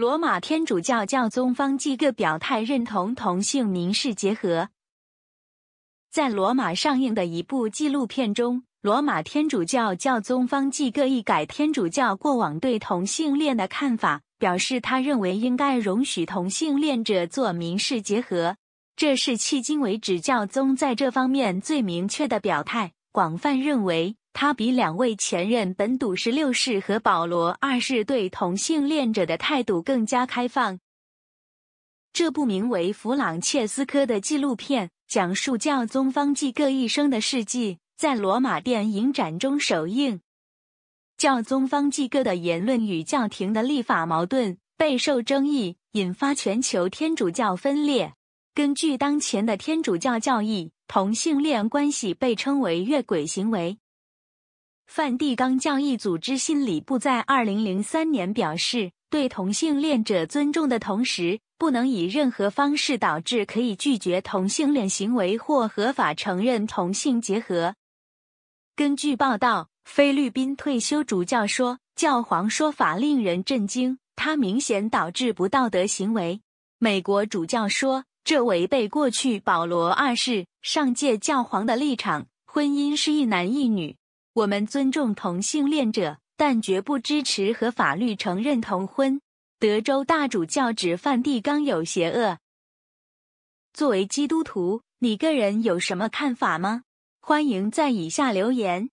罗马天主教教宗方济各表态认同同性民事结合。在罗马上映的一部纪录片中，罗马天主教教宗方济各一改天主教过往对同性恋的看法，表示他认为应该容许同性恋者做民事结合，这是迄今为止教宗在这方面最明确的表态。广泛认为。他比两位前任本笃十六世和保罗二世对同性恋者的态度更加开放。这部名为《弗朗切斯科》的纪录片讲述教宗方济各一生的事迹，在罗马电影展中首映。教宗方济各的言论与教廷的立法矛盾备受争议，引发全球天主教分裂。根据当前的天主教教义，同性恋关系被称为越轨行为。梵蒂冈教义组织心理部在二零零三年表示，对同性恋者尊重的同时，不能以任何方式导致可以拒绝同性恋行为或合法承认同性结合。根据报道，菲律宾退休主教说，教皇说法令人震惊，他明显导致不道德行为。美国主教说，这违背过去保罗二世上届教皇的立场，婚姻是一男一女。我们尊重同性恋者，但绝不支持和法律承认同婚。德州大主教指梵蒂冈有邪恶。作为基督徒，你个人有什么看法吗？欢迎在以下留言。